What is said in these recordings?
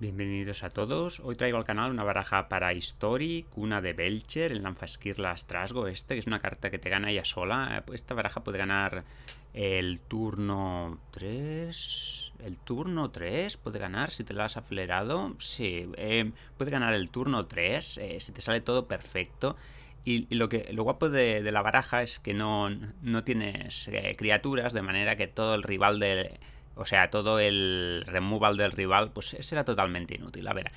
Bienvenidos a todos, hoy traigo al canal una baraja para Historic, una de Belcher, el Lanfasquirla Trasgo este, que es una carta que te gana ella sola. Esta baraja puede ganar el turno 3... ¿El turno 3 puede ganar si te la has aflerado? Sí, eh, puede ganar el turno 3 eh, si te sale todo perfecto. Y, lo, que, lo guapo de, la baraja es que no, no tienes eh, criaturas, de manera que todo el rival del o sea, todo el removal del rival, pues será totalmente inútil. A ver,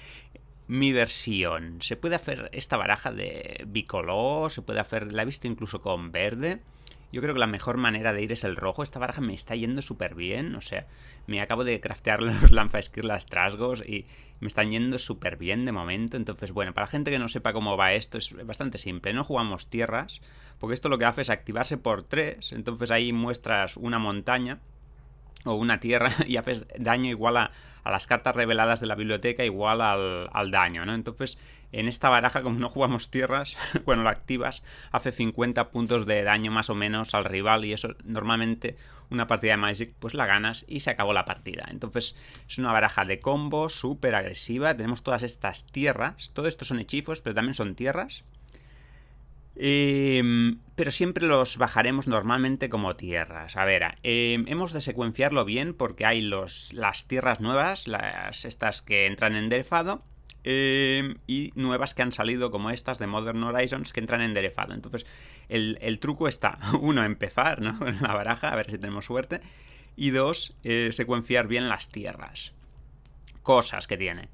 mi versión, se puede hacer esta baraja de bicolor, se puede hacer, la he visto incluso con verde. Yo creo que la mejor manera de ir es el rojo. Esta baraja me está yendo súper bien. O sea, me acabo de craftear los las trasgos y me están yendo súper bien de momento. Entonces, bueno, para la gente que no sepa cómo va esto, es bastante simple. No jugamos tierras, porque esto lo que hace es activarse por tres. Entonces ahí muestras una montaña o una tierra y haces daño igual a, las cartas reveladas de la biblioteca, igual al, daño, ¿no? Entonces, en esta baraja, como no jugamos tierras, cuando la activas, hace 50 puntos de daño más o menos al rival y eso normalmente una partida de Magic pues la ganas y se acabó la partida. Entonces, es una baraja de combo, súper agresiva, tenemos todas estas tierras, todo esto son hechizos, pero también son tierras. Em, pero siempre los bajaremos normalmente como tierras. A ver, em, hemos de secuenciarlo bien porque hay los, las tierras nuevas, las, estas que entran en derefado, em, y nuevas que han salido como estas de Modern Horizons que entran en derefado. Entonces, el, truco está, uno, empezar ¿no? con la baraja, a ver si tenemos suerte, y dos, eh, secuenciar bien las tierras. Cosas que tiene.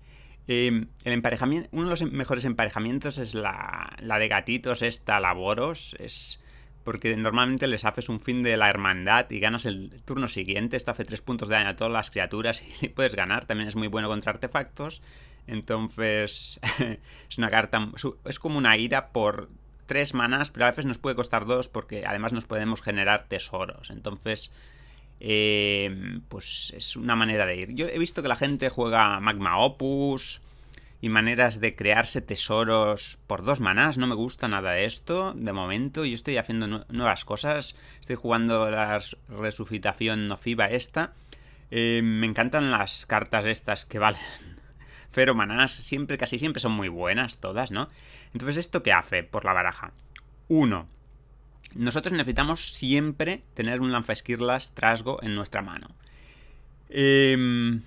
Em, el emparejamiento, uno de los em-, mejores emparejamientos es la, la de gatitos, esta laboros, es porque normalmente les haces un fin de la hermandad y ganas el turno siguiente, esta hace 3 puntos de daño a todas las criaturas y puedes ganar, también es muy bueno contra artefactos, entonces es una carta, es como una ira por 3 manas pero a veces nos puede costar 2 porque además nos podemos generar tesoros, entonces Em, pues es una manera de ir. Yo he visto que la gente juega Magma Opus y maneras de crearse tesoros por dos manás. No me gusta nada esto de momento. Yo estoy haciendo nuevas cosas. Estoy jugando la resucitación nociva esta. Em, me encantan las cartas estas que valen cero manás. Siempre, casi siempre son muy buenas todas, ¿no? Entonces, ¿esto qué hace por la baraja? Uno, nosotros necesitamos siempre tener un lanzaesquirlas trasgo en nuestra mano. Em,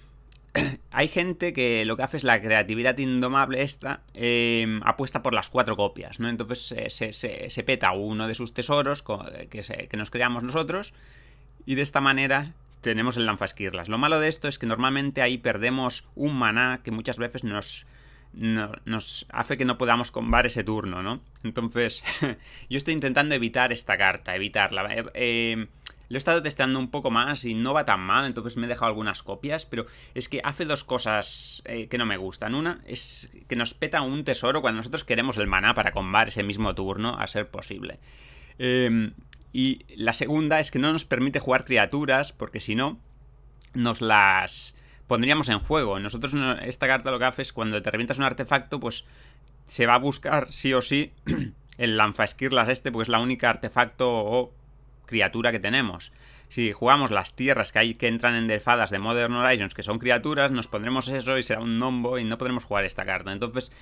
hay gente que lo que hace es la creatividad indomable esta, em, apuesta por las cuatro copias, ¿no? Entonces se, peta uno de sus tesoros eh, que, nos creamos nosotros y de esta manera tenemos el lanzaesquirlas. Lo malo de esto es que normalmente ahí perdemos un maná que muchas veces nos no, nos hace que no podamos combar ese turno, ¿no? Entonces, yo estoy intentando evitar esta carta, evitarla. Eh, eh, lo he estado testeando un poco más y no va tan mal, entonces me he dejado algunas copias, pero es que hace dos cosas eh, que no me gustan. Una es que nos peta un tesoro cuando nosotros queremos el maná para combar ese mismo turno, a ser posible. y la segunda es que no nos permite jugar criaturas, porque si no, nos las pondríamos en juego. Nosotros esta carta lo que hace es cuando te revientas un artefacto, pues se va a buscar sí o sí el Lanfaskirlas este, porque es la única artefacto o criatura que tenemos. Si jugamos las tierras que hay que entran en enderfadas de Modern Horizons, que son criaturas, nos pondremos eso y será un nombo y no podremos jugar esta carta. Entonces,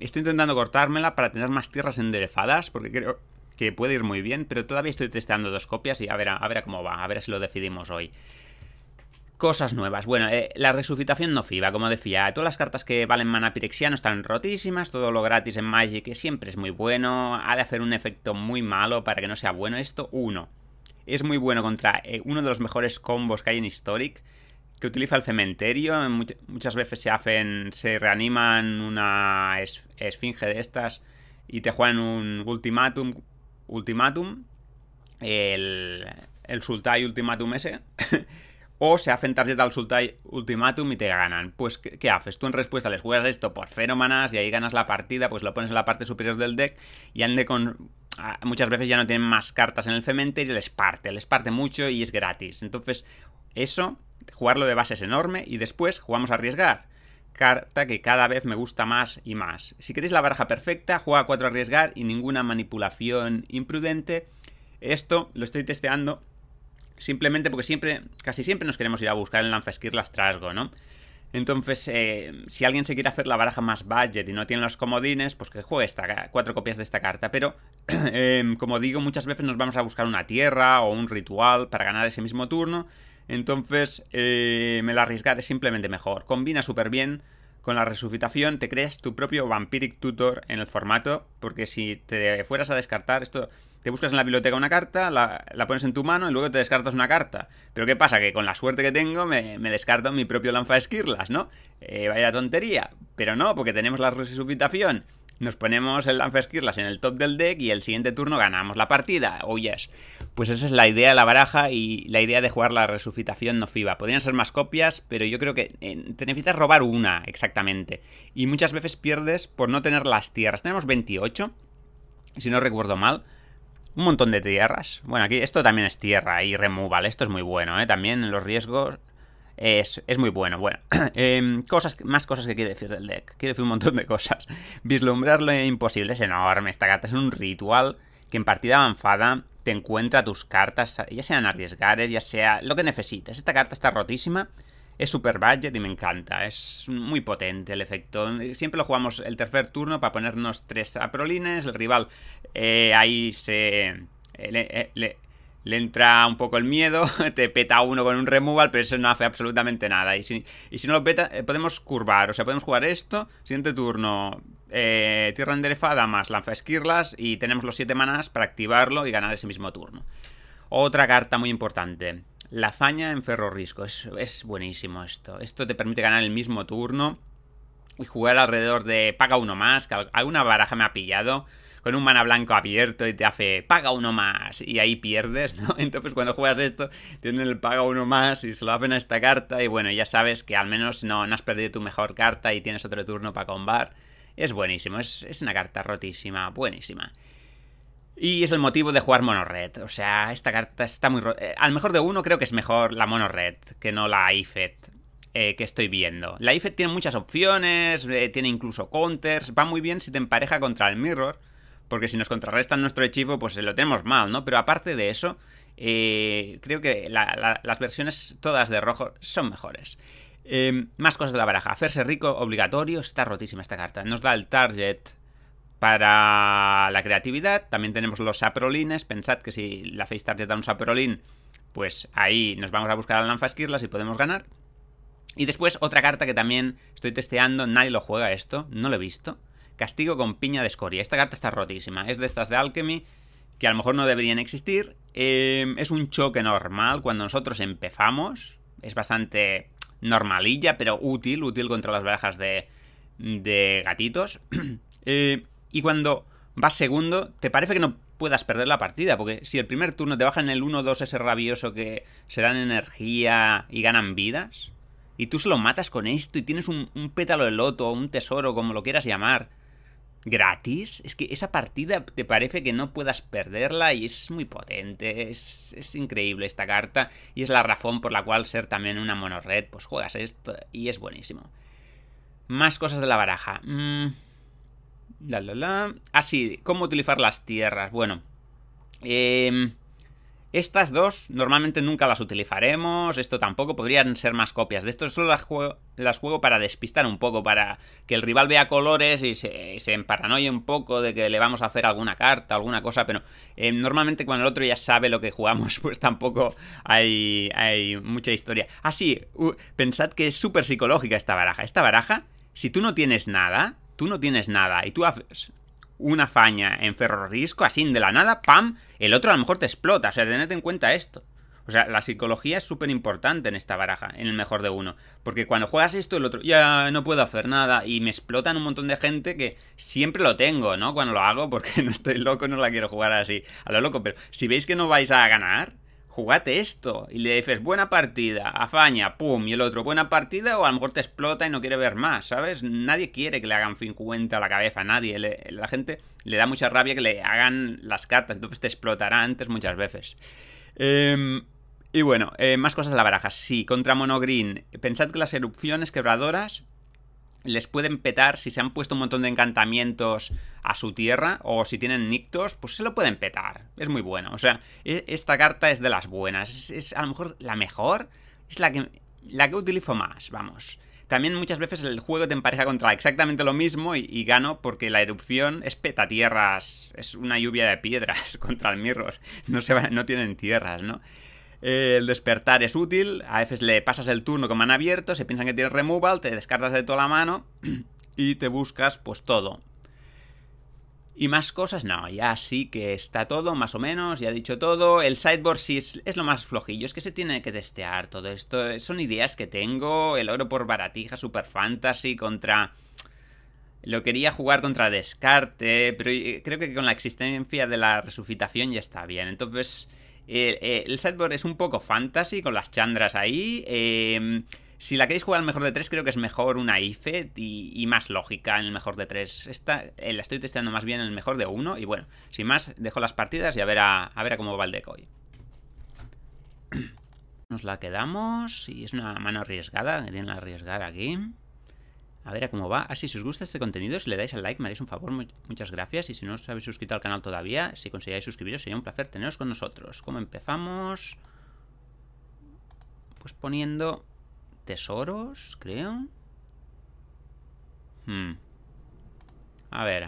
estoy intentando cortármela para tener más tierras enderezadas, porque creo que puede ir muy bien, pero todavía estoy testeando dos copias y a ver, a ver cómo va, a ver si lo decidimos hoy. Cosas nuevas. Bueno, eh, la resucitación no fiba como decía, todas las cartas que valen mana pirexiano están rotísimas, todo lo gratis en Magic que siempre es muy bueno, ha de hacer un efecto muy malo para que no sea bueno esto. Uno, es muy bueno contra eh, uno de los mejores combos que hay en Historic, que utiliza el cementerio, muchas veces se hacen, se reaniman una esfinge de estas y te juegan un ultimatum, ultimatum, el, el sultai ultimatum ese. o se hacen tarjeta al Sultai Ultimatum y te ganan. Pues, ¿qué, haces? Tú en respuesta les juegas esto por fenomanas y ahí ganas la partida, pues lo pones en la parte superior del deck y ande con... Ah, muchas veces ya no tienen más cartas en el cementerio y les parte, les parte mucho y es gratis. Entonces, eso, jugarlo de base es enorme y después jugamos a arriesgar carta que cada vez me gusta más y más. Si queréis la baraja perfecta, juega 4 arriesgar y ninguna manipulación imprudente. Esto lo estoy testeando simplemente porque siempre, casi siempre nos queremos ir a buscar en Lanfesquirlas trasgo, ¿no? Entonces, eh, si alguien se quiere hacer la baraja más budget y no tiene los comodines, pues que juegue esta, cuatro copias de esta carta. Pero, em, como digo, muchas veces nos vamos a buscar una tierra o un ritual para ganar ese mismo turno. Entonces, eh, me la arriesgar es simplemente mejor. Combina súper bien con la resucitación, te creas tu propio Vampiric Tutor en el formato, porque si te fueras a descartar, esto te buscas en la biblioteca una carta, la, pones en tu mano y luego te descartas una carta. Pero ¿qué pasa? Que con la suerte que tengo me, me descarto mi propio lanza de esquirlas, ¿no? Eh, vaya tontería. Pero no, porque tenemos la resucitación. Nos ponemos el lanza de esquirlas en el top del deck y el siguiente turno ganamos la partida. Oh yes. Pues esa es la idea de la baraja y la idea de jugar la resucitación no fiba Podrían ser más copias, pero yo creo que eh, te necesitas robar una exactamente. Y muchas veces pierdes por no tener las tierras. Tenemos 28, si no recuerdo mal. Un montón de tierras. Bueno, aquí esto también es tierra y removal. Esto es muy bueno, ¿eh? También los riesgos es, muy bueno. Bueno, em, cosas, más cosas que quiere decir del deck. Quiere decir un montón de cosas. Vislumbrar lo imposible es enorme. Esta carta es un ritual que en partida avanzada te encuentra tus cartas, ya sean arriesgares, ya sea lo que necesites. Esta carta está rotísima es super budget y me encanta. Es muy potente el efecto. Siempre lo jugamos el tercer turno para ponernos tres aprolines. El rival eh, ahí se... Eh, eh, le, entra un poco el miedo, te peta uno con un removal, pero eso no hace absolutamente nada. Y si, no lo peta, podemos curvar. O sea, podemos jugar esto. Siguiente turno, tierra enderezada más lanza esquirlas y tenemos los siete manas para activarlo y ganar ese mismo turno. Otra carta muy importante. La faña en ferrorisco, Es, es buenísimo esto. Esto te permite ganar el mismo turno y jugar alrededor de paga uno más, alguna baraja me ha pillado, con un mana blanco abierto y te hace paga uno más y ahí pierdes, ¿no? Entonces cuando juegas esto tienen el paga uno más y se lo hacen a esta carta y bueno, ya sabes que al menos no, has perdido tu mejor carta y tienes otro turno para combar. Es buenísimo, es, es una carta rotísima, buenísima. Y es el motivo de jugar mono red. O sea, esta carta está muy... Eh, al mejor de uno creo que es mejor la mono red que no la IFET eh, que estoy viendo. La IFET tiene muchas opciones, eh, tiene incluso counters. Va muy bien si te empareja contra el mirror. Porque si nos contrarrestan nuestro hechizo, pues lo tenemos mal, ¿no? Pero aparte de eso, creo que las versiones todas de rojo son mejores. más cosas de la baraja. Hacerse rico obligatorio. Está rotísima esta carta. Nos da el target para la creatividad también tenemos los saprolines. Pensad que si la face te da un saprolin, pues ahí nos vamos a buscar al Lanfasquirlas y podemos ganar. Y después otra carta que también estoy testeando, nadie lo juega esto, no lo he visto. Castigo con piña de escoria. Esta carta está rotísima, es de estas de Alchemy que a lo mejor no deberían existir. Em, es un choque normal cuando nosotros empezamos. Es bastante normalilla, pero útil, útil contra las barajas de, de gatitos. eh, y cuando vas segundo, te parece que no puedas perder la partida, porque si el primer turno te bajan el 1-2 ese rabioso que se dan energía y ganan vidas, y tú se lo matas con esto y tienes un, pétalo de loto o un tesoro, como lo quieras llamar, gratis, es que esa partida te parece que no puedas perderla y es muy potente, es, increíble esta carta y es la razón por la cual ser también una red pues juegas esto y es buenísimo. Más cosas de la baraja. Mmm. La, la, cómo utilizar las tierras. Bueno, em, estas dos normalmente nunca las utilizaremos. Esto tampoco. Podrían ser más copias. De esto solo las juego, las juego para despistar un poco. Para que el rival vea colores y se, se emparanoie un poco de que le vamos a hacer alguna carta, alguna cosa. Pero em, normalmente cuando el otro ya sabe lo que jugamos, pues tampoco hay, hay mucha historia. Así, ah, pensad que es súper psicológica esta baraja. Esta baraja, si tú no tienes nada, tú no tienes nada y tú haces una faña en ferrorisco así de la nada, ¡pam! El otro a lo mejor te explota. O sea, tened en cuenta esto. O sea, la psicología es súper importante en esta baraja, en el mejor de uno. Porque cuando juegas esto, el otro, ya no puedo hacer nada. Y me explotan un montón de gente que siempre lo tengo, ¿no? Cuando lo hago, porque no estoy loco, no la quiero jugar así, a lo loco. Pero si veis que no vais a ganar, jugate esto. Y le dices, buena partida, afaña, pum, y el otro, buena partida, o a lo mejor te explota y no quiere ver más, ¿sabes? Nadie quiere que le hagan 50 a la cabeza, nadie. la gente le da mucha rabia que le hagan las cartas, entonces te explotará antes muchas veces. Em, y bueno, eh, más cosas de la baraja. Sí, contra Monogreen. Pensad que las erupciones quebradoras les pueden petar si se han puesto un montón de encantamientos a su tierra o si tienen nictos, pues se lo pueden petar. Es muy bueno. O sea, e, esta carta es de las buenas. Es, a lo mejor la mejor. Es la que, la que utilizo más, vamos. También muchas veces el juego te empareja contra exactamente lo mismo y, gano porque la erupción es petatierras, es una lluvia de piedras contra el mirror. No, se no tienen tierras, ¿no? Eh, el despertar es útil. A veces le pasas el turno que me han abierto, se piensan que tienes removal, te descartas de toda la mano y te buscas pues todo. Y más cosas, no, ya sí que está todo, más o menos, ya he dicho todo. El sideboard sí es, lo más flojillo, es que se tiene que testear todo esto. Son ideas que tengo, el oro por baratija, super fantasy contra... Lo quería jugar contra descarte, pero eh, creo que con la existencia de la resucitación ya está bien. Entonces, el eh, sideboard es un poco fantasy con las chandras ahí. Em, si la queréis jugar al mejor de tres, creo que es mejor una IFET y, más lógica en el mejor de tres. Esta eh, la estoy testeando más bien en el mejor de uno. Y bueno, sin más, dejo las partidas y a ver a, ver cómo va el decoy. Nos la quedamos y es una mano arriesgada. que la arriesgar aquí. A ver a cómo va. Así, ah, si os gusta este contenido, si le dais al like, me haréis un favor, muchas gracias. Y si no os habéis suscrito al canal todavía, si conseguíais suscribiros, sería un placer teneros con nosotros. ¿Cómo empezamos? Pues poniendo tesoros, creo. Hmm. A ver.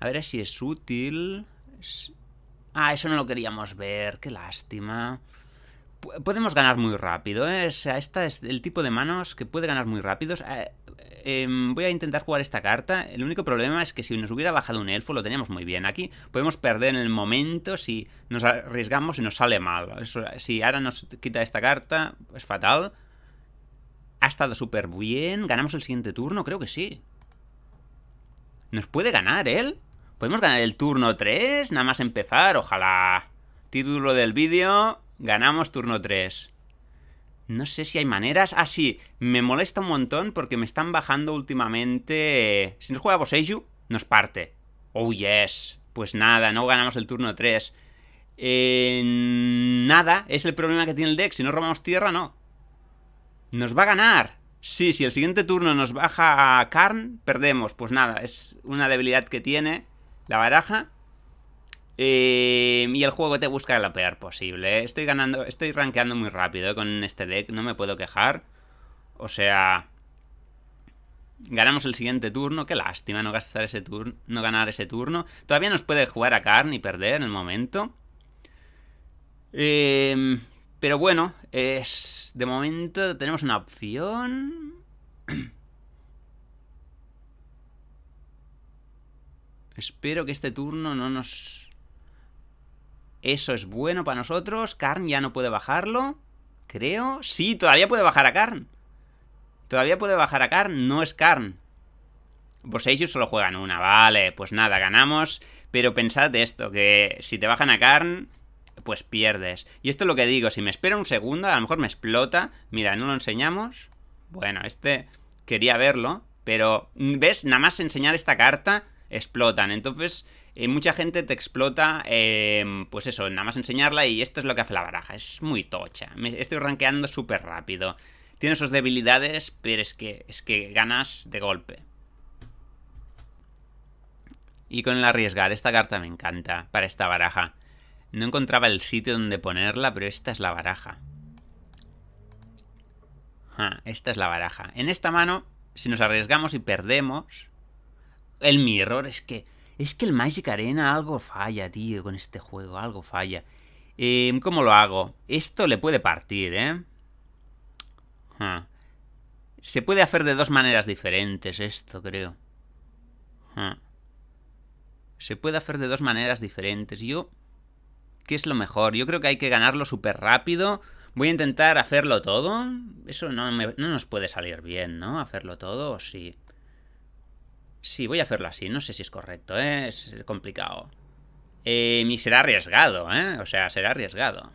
A ver si es útil. Ah, eso no lo queríamos ver. Qué lástima podemos ganar muy rápido. ¿eh? esta es el tipo de manos que puede ganar muy rápido. Em, voy a intentar jugar esta carta. El único problema es que si nos hubiera bajado un elfo lo teníamos muy bien. Aquí podemos perder en el momento si nos arriesgamos y nos sale mal. si ahora nos quita esta carta, es pues fatal. Ha estado súper bien. ¿Ganamos el siguiente turno? Creo que sí. ¿Nos puede ganar él? ¿Podemos ganar el turno 3? Nada más empezar, ojalá. Título del vídeo Ganamos turno 3. No sé si hay maneras. Ah, sí, me molesta un montón porque me están bajando últimamente. Eh, si nos juega Boseiju, nos parte. Oh, yes. Pues nada, no ganamos el turno 3. Eh, nada, es el problema que tiene el deck. Si no robamos tierra, no. Nos va a ganar. Sí, si el siguiente turno nos baja a Karn, perdemos. Pues nada, es una debilidad que tiene la baraja. Em, y el juego te busca lo peor posible. ¿eh? Estoy ganando, estoy rankeando muy rápido con este deck, no me puedo quejar. O sea, ganamos el siguiente turno. Qué lástima no gastar ese turno, no ganar ese turno. Todavía nos puede jugar a Karn y perder en el momento. Em, pero bueno, es de momento tenemos una opción. Espero que este turno no nos eso es bueno para nosotros. Karn ya no puede bajarlo. Creo. Sí, todavía puede bajar a Karn. Todavía puede bajar a Karn. No es Karn. Pues ellos solo juegan una. Vale, pues nada, ganamos. Pero pensad esto, que si te bajan a Karn, pues pierdes. Y esto es lo que digo, si me espera un segundo, a lo mejor me explota. Mira, no lo enseñamos. Bueno, este quería verlo, pero ves, nada más enseñar esta carta, explotan. Entonces mucha gente te explota, em, pues eso, nada más enseñarla y esto es lo que hace la baraja. Es muy tocha. Me estoy rankeando súper rápido. Tiene sus debilidades, pero es que, es que ganas de golpe. Y con el arriesgar, esta carta me encanta para esta baraja. No encontraba el sitio donde ponerla, pero esta es la baraja. Ah, esta es la baraja. En esta mano, si nos arriesgamos y perdemos... El mi error es que es que el Magic Arena algo falla, tío, con este juego, algo falla. Em, ¿Cómo lo hago? Esto le puede partir, ¿eh? Se puede hacer de dos maneras diferentes esto, creo. Se puede hacer de dos maneras diferentes. Yo... ¿Qué es lo mejor? Yo creo que hay que ganarlo súper rápido. Voy a intentar hacerlo todo. Eso no, no nos puede salir bien, ¿no? Hacerlo todo, sí. Sí, voy a hacerlo así. No sé si es correcto, ¿eh? Es complicado. Em, y será arriesgado, ¿eh? O sea, será arriesgado.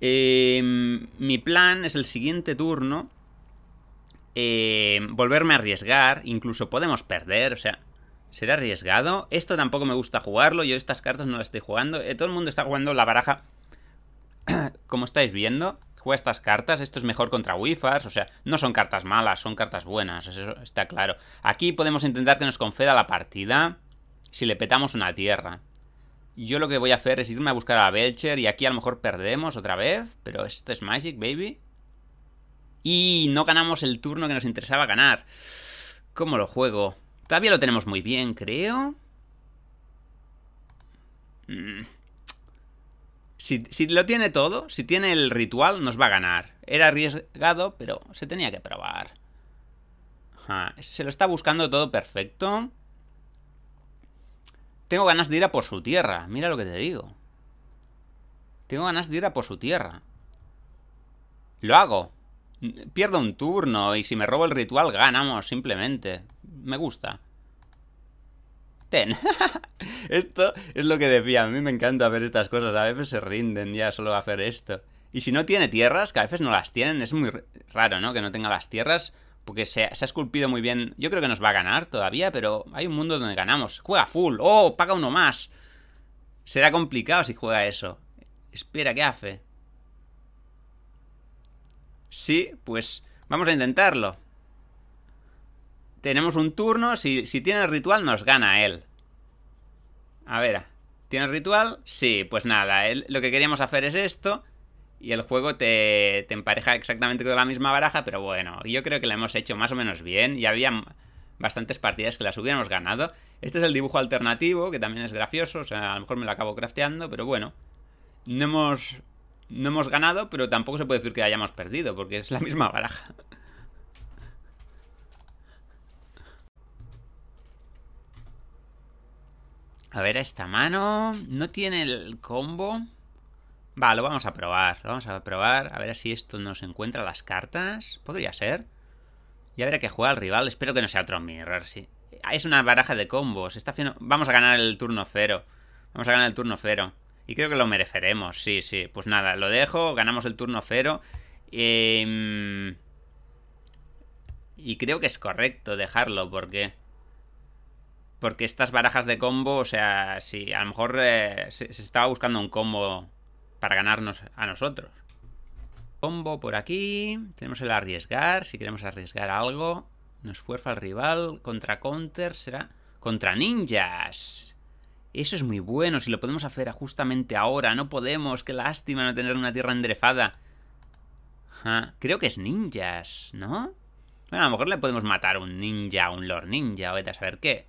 Em, mi plan es el siguiente turno. Eh, volverme a arriesgar. Incluso podemos perder, o sea... Será arriesgado. Esto tampoco me gusta jugarlo. Yo estas cartas no las estoy jugando. Eh, todo el mundo está jugando la baraja... como estáis viendo juega estas cartas, esto es mejor contra Wifas, o sea, no son cartas malas, son cartas buenas, eso está claro. Aquí podemos intentar que nos confeda la partida si le petamos una tierra. Yo lo que voy a hacer es irme a buscar a Belcher y aquí a lo mejor perdemos otra vez, pero esto es Magic, baby. Y no ganamos el turno que nos interesaba ganar. ¿Cómo lo juego? Todavía lo tenemos muy bien, creo. Mmm... Si, lo tiene todo, si tiene el ritual, nos va a ganar. Era arriesgado, pero se tenía que probar. Se lo está buscando todo perfecto. Tengo ganas de ir a por su tierra. Mira lo que te digo. Tengo ganas de ir a por su tierra. Lo hago. Pierdo un turno y si me robo el ritual ganamos simplemente. Me gusta. esto es lo que decía, a mí me encanta ver estas cosas, a veces se rinden ya solo a hacer esto. Y si no tiene tierras, que a veces no las tienen, es muy raro, ¿no? Que no tenga las tierras, porque se, se, ha esculpido muy bien. Yo creo que nos va a ganar todavía, pero hay un mundo donde ganamos. Juega full. ¡Oh! Paga uno más. Será complicado si juega eso. Espera, ¿qué hace? Sí, pues vamos a intentarlo. Tenemos un turno. Si, tiene el ritual, nos gana él. A ver. ¿Tiene el ritual? Sí, pues nada. lo que queríamos hacer es esto. Y el juego te, empareja exactamente con la misma baraja. Pero bueno, yo creo que la hemos hecho más o menos bien. Y había bastantes partidas que las hubiéramos ganado. Este es el dibujo alternativo, que también es gracioso. O sea, a lo mejor me lo acabo crafteando. Pero bueno. No hemos no hemos ganado, pero tampoco se puede decir que hayamos perdido, porque es la misma baraja. A ver, esta mano no tiene el combo. Va, lo vamos a probar, vamos a probar. A ver si esto nos encuentra las cartas. Podría ser. Ya habrá que juega el rival. Espero que no sea otro mirror, sí. Ah, es una baraja de combos. Está Vamos a ganar el turno cero. Vamos a ganar el turno cero. Y creo que lo mereceremos, sí, sí. Pues nada, lo dejo, ganamos el turno cero. Em, y creo que es correcto dejarlo porque... Porque estas barajas de combo, o sea, si a lo mejor eh, se, estaba buscando un combo para ganarnos a nosotros. Combo por aquí. Tenemos el arriesgar, si queremos arriesgar algo. Nos fuerza el rival. Contra counter será... Contra ninjas. Eso es muy bueno, si lo podemos hacer justamente ahora. No podemos, qué lástima no tener una tierra endrefada. Ah, creo que es ninjas, ¿no? Bueno, a lo mejor le podemos matar a un ninja, a un lord ninja, o ver a saber qué.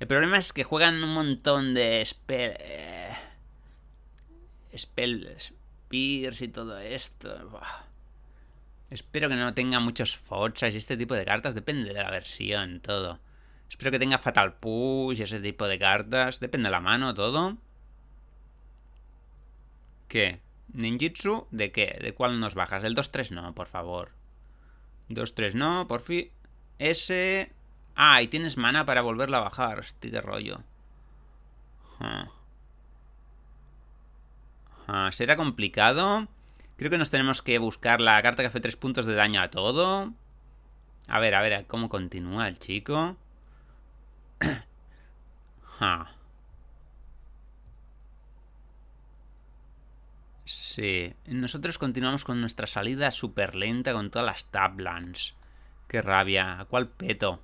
El problema es que juegan un montón de spell... Eh, spell... Spears y todo esto. Espero que no tenga muchos forchas y este tipo de cartas. Depende de la versión, todo. Espero que tenga Fatal Push y ese tipo de cartas. Depende de la mano, todo. ¿Qué? ¿Ninjitsu? ¿De qué? ¿De cuál nos bajas? El 2-3 no, por favor. 2-3 no, por fin. ese. Ah, y tienes mana para volverla a bajar. Hostia, qué rollo. Será complicado. Creo que nos tenemos que buscar la carta que hace tres puntos de daño a todo. A ver, a ver, ¿cómo continúa el chico? Sí. Nosotros continuamos con nuestra salida súper lenta con todas las tablans Qué rabia. ¿A cuál peto?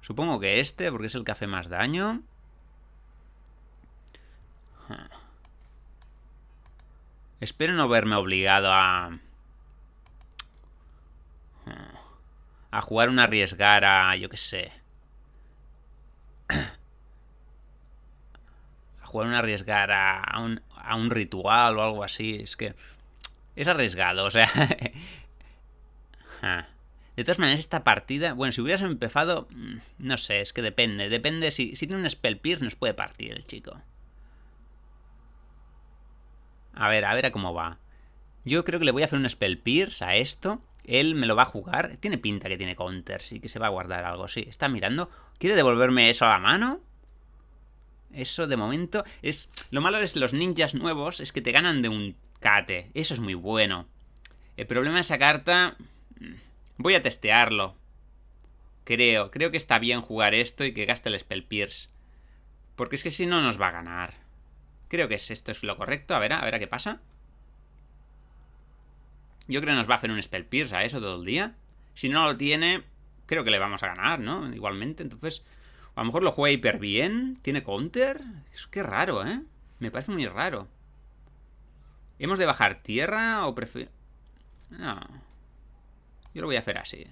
Supongo que este, porque es el que hace más daño. Espero no verme obligado a... A jugar un arriesgar a... Yo qué sé. A jugar un arriesgar a, un, a un ritual o algo así. Es que... Es arriesgado, o sea... De todas maneras, esta partida, bueno, si hubieras empezado, mm, no sé, es que depende. Depende, si, si tiene un Spell Pierce nos puede partir el chico. A ver, a ver a cómo va. Yo creo que le voy a hacer un Spell Pierce a esto. Él me lo va a jugar. Tiene pinta que tiene counters sí, y que se va a guardar algo. Sí, está mirando. ¿Quiere devolverme eso a la mano? Eso de momento es... Lo malo es los ninjas nuevos es que te ganan de un cate. Eso es muy bueno. El problema de esa carta... Mm, Voy a testearlo. Creo, creo que está bien jugar esto y que gaste el Spell Pierce. Porque es que si no nos va a ganar. Creo que esto es lo correcto. A ver, a ver qué pasa. Yo creo que nos va a hacer un Spell Pierce a eso todo el día. Si no lo tiene, creo que le vamos a ganar, ¿no? Igualmente, entonces... A lo mejor lo juega hiper bien. ¿Tiene counter? Es que raro, ¿eh? Me parece muy raro. ¿Hemos de bajar tierra o prefiero...? No. Yo lo voy a hacer así.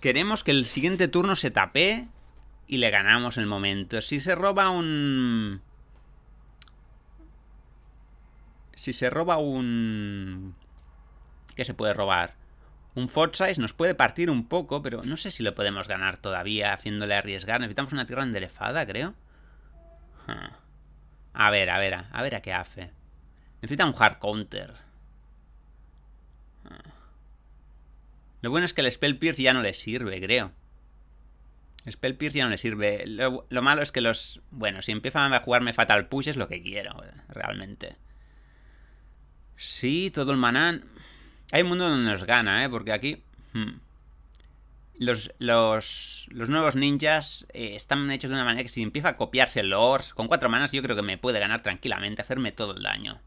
Queremos que el siguiente turno se tape y le ganamos el momento. Si se roba un... Si se roba un... ¿Qué se puede robar? Un Fortsize nos puede partir un poco, pero no sé si lo podemos ganar todavía haciéndole arriesgar. Necesitamos una tierra enderezada, creo. A ver, a ver, a ver a qué hace. Necesita un hard counter. Ah. Lo bueno es que el Spell Pierce ya no le sirve, creo. Spell Pierce ya no le sirve. Lo, malo es que los... Bueno, si empiezan a jugarme Fatal Push es lo que quiero, realmente. Sí, todo el maná... Hay un mundo donde nos gana, ¿eh? Porque aquí... Hmm los, los, los nuevos ninjas eh, están hechos de una manera que si empieza a copiarse el con cuatro manos yo creo que me puede ganar tranquilamente, hacerme todo el daño.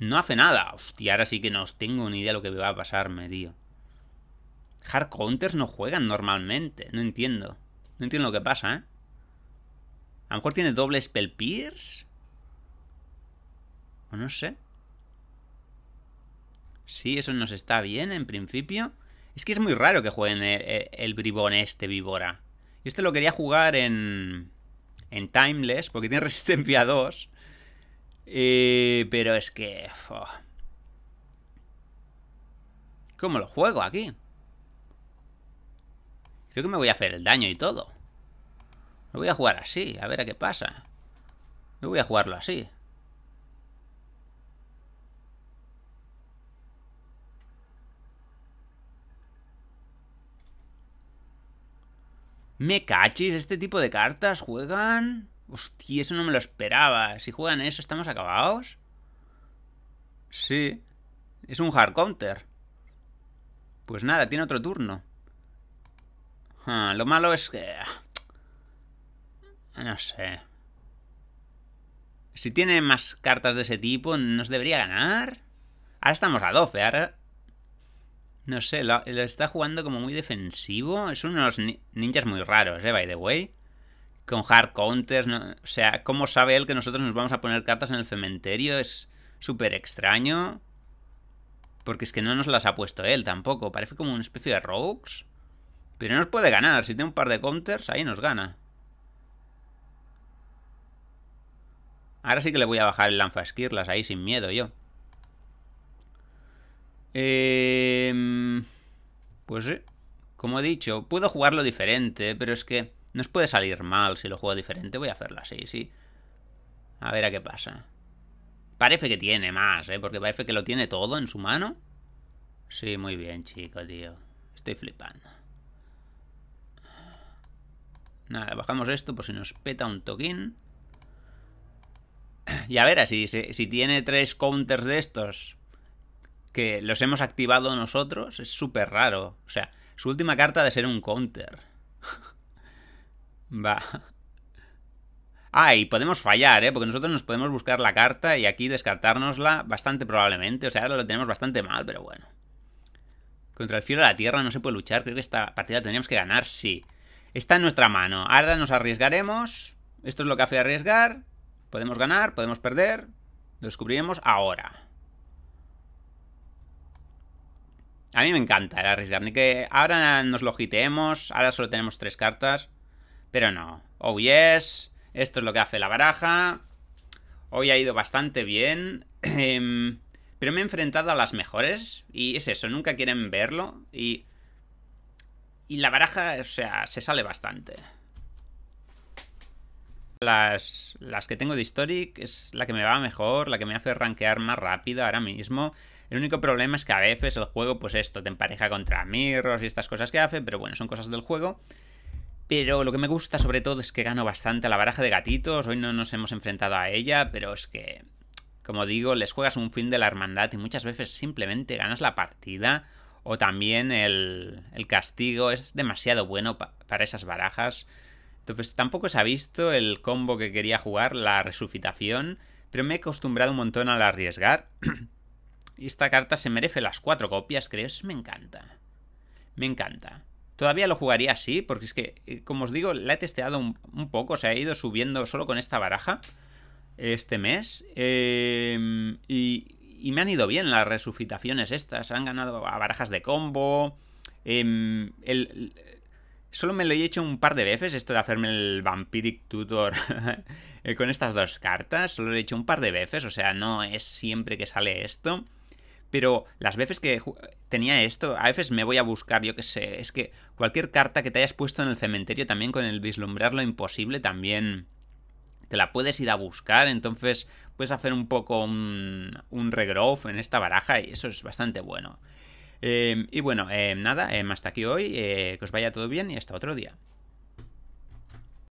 No hace nada. Hostia, ahora sí que no tengo ni idea de lo que me va a pasarme, tío. Hard counters no juegan normalmente. No entiendo. No entiendo lo que pasa, ¿eh? A lo mejor tiene doble spell pierce. O no sé. Sí, eso nos está bien en principio. Es que es muy raro que jueguen el, bribón este, víbora. Yo este lo quería jugar en, en Timeless, porque tiene resistencia 2. Eh, pero es que... ¿Cómo lo juego aquí? Creo que me voy a hacer el daño y todo. Lo voy a jugar así, a ver a qué pasa. Yo voy a jugarlo así. Me cachis, este tipo de cartas juegan. Hostia, eso no me lo esperaba. Si juegan eso, ¿estamos acabados? Sí. Es un hard counter. Pues nada, tiene otro turno. Ah, lo malo es que... Ah, no sé. Si tiene más cartas de ese tipo, ¿nos debería ganar? Ahora estamos a 12, ahora no sé, lo está jugando como muy defensivo. Es unos ninjas muy raros, ¿eh? By the way. Con hard counters, o sea, ¿cómo sabe él que nosotros nos vamos a poner cartas en el cementerio? Es súper extraño. Porque es que no nos las ha puesto él tampoco. Parece como una especie de rogues. Pero no nos puede ganar. Si tiene un par de counters, ahí nos gana. Ahora sí que le voy a bajar el lanza esquirlas ahí sin miedo yo. Em, pues como he dicho, puedo jugarlo diferente, pero es que nos puede salir mal si lo juego diferente. Voy a hacerlo así, sí. A ver a qué pasa. Parece que tiene más, ¿eh? Porque parece que lo tiene todo en su mano. Sí, muy bien, chico, tío. Estoy flipando. Nada, bajamos esto por si nos peta un toquín. Y a ver, si, si tiene tres counters de estos que los hemos activado nosotros es súper raro. O sea, su última carta de ser un counter. Va. Ah, y podemos fallar, ¿eh? Porque nosotros nos podemos buscar la carta y aquí descartárnosla bastante probablemente. O sea, ahora lo tenemos bastante mal, pero bueno. Contra el fiel de la tierra no se puede luchar. Creo que esta partida tenemos que ganar, sí. Está en nuestra mano. Ahora nos arriesgaremos. Esto es lo que hace arriesgar. Podemos ganar, podemos perder. Lo descubriremos ahora. A mí me encanta el arriesgar. que ahora nos lo jiteemos. ahora solo tenemos tres cartas. Pero no. Oh yes, esto es lo que hace la baraja. Hoy ha ido bastante bien. Em, pero me he enfrentado a las mejores. Y es eso, nunca quieren verlo. Y... Y la baraja, o sea, se sale bastante. Las, las que tengo de Historic es la que me va mejor, la que me hace rankear más rápido ahora mismo. El único problema es que a veces el juego, pues esto, te empareja contra mirros y estas cosas que hace, pero bueno, son cosas del juego. Pero lo que me gusta sobre todo es que gano bastante a la baraja de gatitos. Hoy no nos hemos enfrentado a ella, pero es que, como digo, les juegas un fin de la hermandad y muchas veces simplemente ganas la partida o también el, el castigo es demasiado bueno para esas barajas. Entonces tampoco se ha visto el combo que quería jugar, la resucitación, pero me he acostumbrado un montón al arriesgar. esta carta se merece las cuatro copias, creo. me encanta. Me encanta. Todavía lo jugaría así, porque es que, eh, como os digo, la he testeado un, poco. se ha ido subiendo solo con esta baraja este mes. Em, y, y, me han ido bien las resucitaciones estas. Han ganado a barajas de combo. Em, solo me lo he hecho un par de veces, esto de hacerme el Vampiric Tutor eh, con estas dos cartas. Solo lo he hecho un par de veces, o sea, no es siempre que sale esto. Pero las veces que tenía esto, a veces me voy a buscar, yo qué sé, es que cualquier carta que te hayas puesto en el cementerio también con el vislumbrar lo imposible también te la puedes ir a buscar, entonces puedes hacer un poco un, regrowth en esta baraja y eso es bastante bueno. Eh, y bueno, eh, nada, eh, hasta aquí hoy, que os vaya todo bien y hasta otro día.